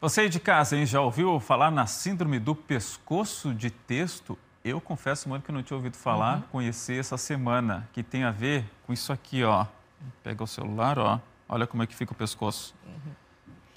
Você aí de casa, hein, já ouviu falar na síndrome do pescoço de texto? Eu confesso, mano, que não tinha ouvido falar, uhum. conheci essa semana, que tem a ver com isso aqui, ó. Pega o celular, ó. Olha como é que fica o pescoço. Uhum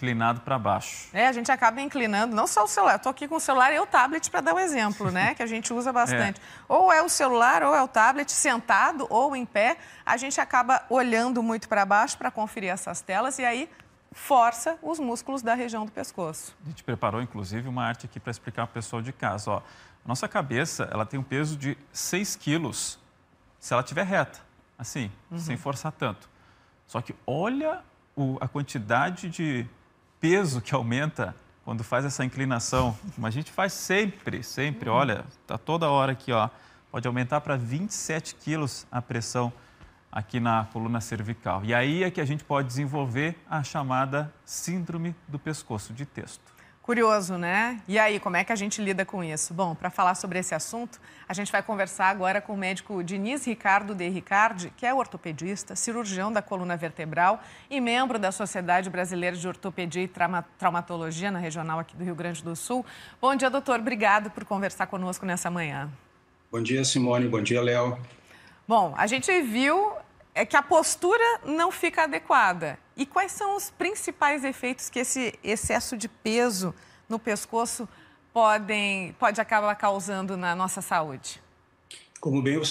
inclinado para baixo. É, a gente acaba inclinando, não só o celular. Estou aqui com o celular e o tablet para dar um exemplo, né? Que a gente usa bastante. É. Ou é o celular, ou é o tablet, sentado ou em pé. A gente acaba olhando muito para baixo para conferir essas telas e aí força os músculos da região do pescoço. A gente preparou, inclusive, uma arte aqui para explicar para o pessoal de casa. Ó, nossa cabeça ela tem um peso de 6 quilos se ela estiver reta, assim, uhum. sem forçar tanto. Só que olha o, a quantidade de peso que aumenta quando faz essa inclinação. Mas a gente faz sempre, sempre. Uhum. Olha, tá toda hora aqui, ó. Pode aumentar para 27 quilos a pressão aqui na coluna cervical. E aí é que a gente pode desenvolver a chamada síndrome do pescoço de texto. Curioso, né? E aí, como é que a gente lida com isso? Bom, para falar sobre esse assunto, a gente vai conversar agora com o médico Diniz Ricardo de Ricardi, que é ortopedista, cirurgião da coluna vertebral e membro da Sociedade Brasileira de Ortopedia e Traumatologia na regional aqui do Rio Grande do Sul. Bom dia, doutor. Obrigado por conversar conosco nessa manhã. Bom dia, Simone. Bom dia, Léo. Bom, a gente viu é que a postura não fica adequada. E quais são os principais efeitos que esse excesso de peso no pescoço podem, pode acabar causando na nossa saúde? Como bem você